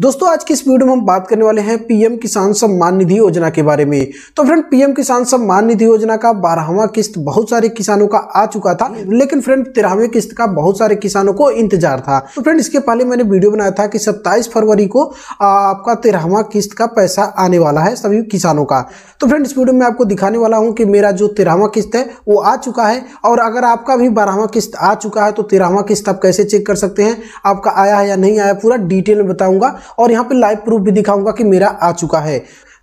दोस्तों आज की इस वीडियो में हम बात करने वाले हैं पीएम किसान सम्मान निधि योजना के बारे में तो फ्रेंड पीएम किसान सम्मान निधि योजना का बारहवा किस्त बहुत सारे किसानों का आ चुका था लेकिन फ्रेंड तेरहवें किस्त का बहुत सारे किसानों को इंतजार था तो फ्रेंड इसके पहले मैंने वीडियो बनाया था कि 27 फरवरी को आपका तेरहवा किस्त का पैसा आने वाला है सभी किसानों का तो फ्रेंड इस वीडियो में आपको दिखाने वाला हूँ कि मेरा जो तेरहवा किस्त है वो आ चुका है और अगर आपका भी बारहवा किस्त आ चुका है तो तेरहवा किस्त आप कैसे चेक कर सकते हैं आपका आया है या नहीं आया पूरा डिटेल में बताऊंगा और यहाँ पे लाइव प्रूफ भी दिखाऊंगा कि मेरा आ चुका है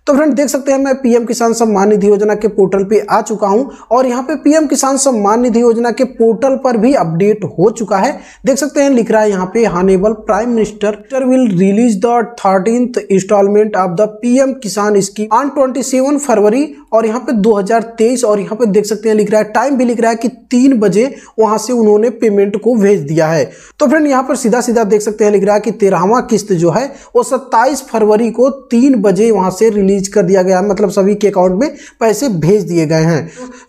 तो फ्रेंड देख सकते हैं मैं पीएम किसान सम्मान निधि योजना के पोर्टल पे आ चुका हूं और यहाँ पे पीएम किसान सम्मान निधि योजना के पोर्टल पर भी अपडेट हो चुका है देख सकते हैं लिख रहा है यहाँ पे honourable prime minister will release the thirteen instalment of the PM Kisan scheme on twenty फरवरी और यहाँ पे दो और यहाँ पे देख सकते हैं लिख रहा है टाइम भी लिख रहा है कि तीन बजे वहां से उन्होंने पेमेंट को भेज दिया है तो फ्रेंड यहाँ पर सीधा सीधा देख सकते हैं लिख रहा है कि तेरहवा किस्त जो है वो सत्ताईस फरवरी को तीन बजे वहां से रिलीज रिलीज कर दिया गया मतलब सभी के अकाउंट में पैसे भेज दिए गए हैं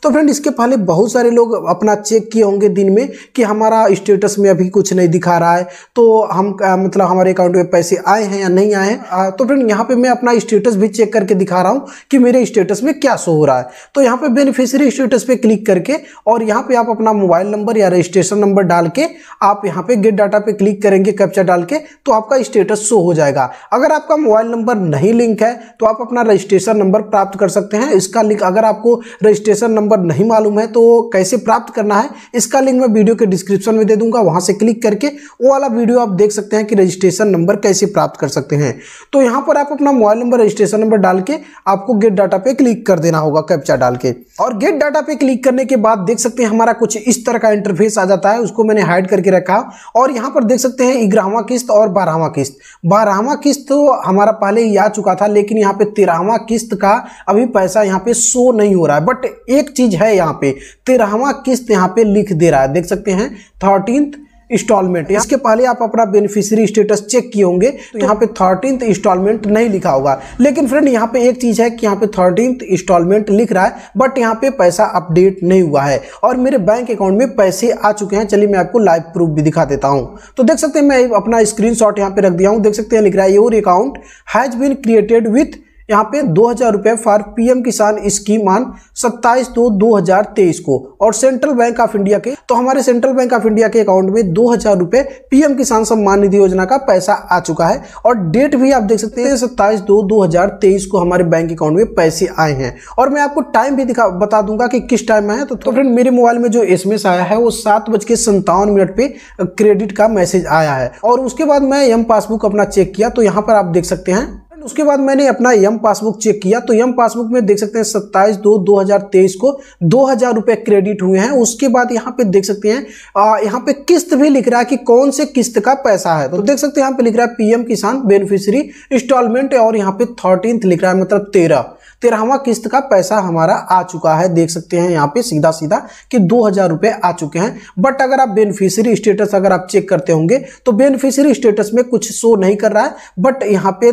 तो फ्रेंड इसके पहले बहुत सारे लोग अपना चेक किए होंगे दिन में कि हमारा स्टेटस में अभी कुछ नहीं दिखा रहा है तो हम मतलब हमारे अकाउंट में पैसे आए हैं या नहीं आए हैं तो फ्रेंड यहाँ पर मैं अपना स्टेटस भी चेक करके दिखा रहा हूँ कि मेरे स्टेटस में क्या शो हो रहा है तो यहाँ पर बेनिफिशियरी स्टेटस पर क्लिक करके और यहाँ पर आप अपना मोबाइल नंबर या रजिस्ट्रेशन नंबर डाल के आप यहाँ पे गेट डाटा पे क्लिक करेंगे कैप्चा डाल के तो आपका स्टेटस शो हो जाएगा अगर आपका मोबाइल नंबर नहीं लिंक है तो आप अपना रजिस्ट्रेशन नंबर प्राप्त कर सकते हैं इसका लिंक अगर आपको रजिस्ट्रेशन नंबर नहीं मालूम है तो कैसे प्राप्त करना है इसका लिंक मैं वीडियो के डिस्क्रिप्शन में दे दूंगा वहां से क्लिक करके वो वाला वीडियो आप देख सकते हैं कि रजिस्ट्रेशन नंबर कैसे प्राप्त कर सकते हैं तो यहाँ पर आप अपना मोबाइल नंबर रजिस्ट्रेशन नंबर डाल के आपको गेट डाटा पे क्लिक कर देना होगा कैप्चा डाल के और गेट डाटा पे क्लिक करने के बाद देख सकते हैं हमारा कुछ इस तरह का इंटरफेस आ जाता है उसको मैंने हाइड करके रखा और यहाँ पर देख सकते हैं ग्यारहवा किस्त और बारहवा किस्त बारहवा किस्त तो हमारा पहले ही आ चुका था लेकिन यहाँ पे तेरहवा किस्त का अभी पैसा यहाँ पे शो नहीं हो रहा है बट एक चीज है यहाँ पे तेरहवा किस्त यहाँ पे लिख दे रहा है देख सकते हैं थर्टींथ इंस्टॉलमेंट इसके पहले आप अपना बेनिफिशियरी स्टेटस चेक किए होंगे तो यहाँ पे थर्टींथ इंस्टॉलमेंट नहीं लिखा होगा लेकिन फ्रेंड यहाँ पे एक चीज़ है कि यहाँ पे थर्टींथ इंस्टॉलमेंट लिख रहा है बट यहाँ पे पैसा अपडेट नहीं हुआ है और मेरे बैंक अकाउंट में पैसे आ चुके हैं चलिए मैं आपको लाइव प्रूफ भी दिखा देता हूँ तो देख सकते हैं मैं अपना स्क्रीन शॉट पे रख दिया हूँ देख सकते हैं लिख रहा है your account has been created with यहाँ पे दो हजार रुपए for PM Kisan scheme on सत्ताईस दो दो हजार तेईस को और सेंट्रल बैंक ऑफ इंडिया के तो हमारे सेंट्रल बैंक ऑफ इंडिया के अकाउंट में दो हजार रुपये पीएम किसान सम्मान निधि योजना का पैसा आ चुका है और डेट भी आप देख सकते हैं सत्ताईस दो दो हजार तेईस को हमारे बैंक अकाउंट में पैसे आए हैं और मैं आपको टाइम भी दिखा बता दूंगा कि किस टाइम में है तो फ्रेंड तो मेरे मोबाइल में जो एस आया है वो सात बज के संतावन मिनट पे क्रेडिट का मैसेज आया है और उसके बाद मैं एम पासबुक अपना चेक किया तो यहाँ पर आप देख सकते हैं उसके बाद मैंने अपना यम पासबुक चेक किया तो यम पासबुक में देख सकते हैं सत्ताईस दो दो हजार तेईस को दो हजार रुपये क्रेडिट हुए हैं उसके बाद यहाँ पे देख सकते हैं आ, यहाँ पे किस्त भी लिख रहा है कि कौन से किस्त का पैसा है तो देख सकते हैं यहाँ पे लिख रहा है पीएम किसान बेनिफिशरी इंस्टॉलमेंट और यहाँ पे थर्टीन लिख रहा है मतलब तेरह तेरहवा किस्त का पैसा हमारा आ चुका है देख सकते हैं यहाँ पे सीधा सीधा कि दो हजार रुपये आ चुके हैं बट अगर आप बेनिफिशियरी स्टेटस अगर आप चेक करते होंगे तो बेनिफिशियरी स्टेटस में कुछ शो नहीं कर रहा है बट यहाँ पे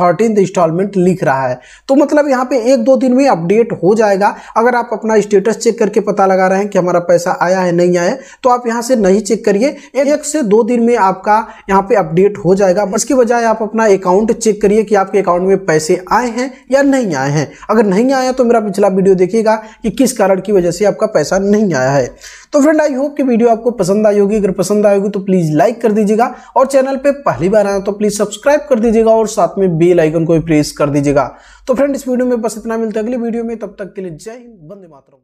थर्टीन इंस्टॉलमेंट लिख रहा है तो मतलब यहाँ पे एक दो दिन में अपडेट हो जाएगा अगर आप अपना स्टेटस चेक करके पता लगा रहे हैं कि हमारा पैसा आया है नहीं आया तो आप यहाँ से नहीं चेक करिए एक से दो दिन में आपका यहाँ पे अपडेट हो जाएगा इसके बजाय आप अपना अकाउंट चेक करिए कि आपके अकाउंट में पैसे आए हैं या नहीं आए हैं अगर नहीं आया तो मेरा पिछला वीडियो देखिएगा कि किस कारण की वजह से आपका पैसा नहीं आया है तो फ्रेंड आई होप कि वीडियो आपको पसंद आई होगी अगर पसंद आएगी तो प्लीज़ लाइक कर दीजिएगा और चैनल पे पहली बार आया तो प्लीज़ सब्सक्राइब कर दीजिएगा और साथ में बेल आइकन को भी प्रेस कर दीजिएगा तो फ्रेंड इस वीडियो में बस इतना मिलता है अगले वीडियो में तब तक के लिए जय हिंद बंदे मातरम